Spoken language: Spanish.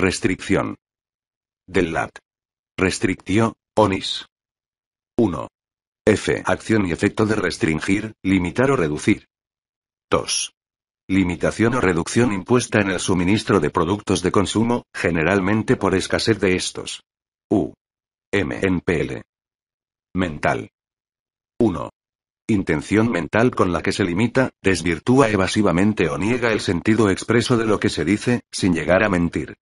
Restricción. Del lat. Restrictio, onis. 1. F. Acción y efecto de restringir, limitar o reducir. 2. Limitación o reducción impuesta en el suministro de productos de consumo, generalmente por escasez de estos. U. M. L. Mental. 1. Intención mental con la que se limita, desvirtúa evasivamente o niega el sentido expreso de lo que se dice, sin llegar a mentir.